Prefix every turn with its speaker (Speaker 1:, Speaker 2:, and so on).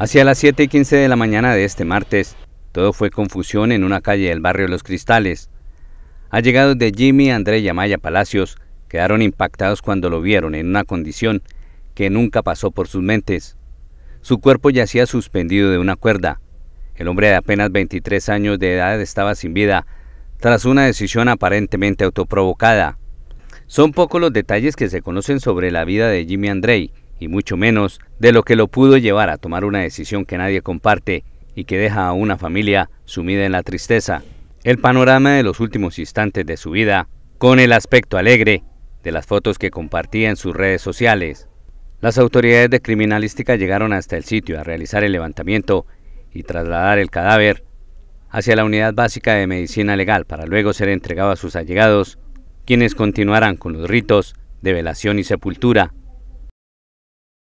Speaker 1: Hacia las 7 y 15 de la mañana de este martes, todo fue confusión en una calle del barrio Los Cristales. Allegados de Jimmy, André y Amaya Palacios quedaron impactados cuando lo vieron en una condición que nunca pasó por sus mentes. Su cuerpo yacía suspendido de una cuerda. El hombre de apenas 23 años de edad estaba sin vida tras una decisión aparentemente autoprovocada. Son pocos los detalles que se conocen sobre la vida de Jimmy Andrei, y mucho menos de lo que lo pudo llevar a tomar una decisión que nadie comparte y que deja a una familia sumida en la tristeza. El panorama de los últimos instantes de su vida, con el aspecto alegre de las fotos que compartía en sus redes sociales. Las autoridades de criminalística llegaron hasta el sitio a realizar el levantamiento y trasladar el cadáver hacia la unidad básica de medicina legal para luego ser entregado a sus allegados, quienes continuarán con los ritos de velación y sepultura.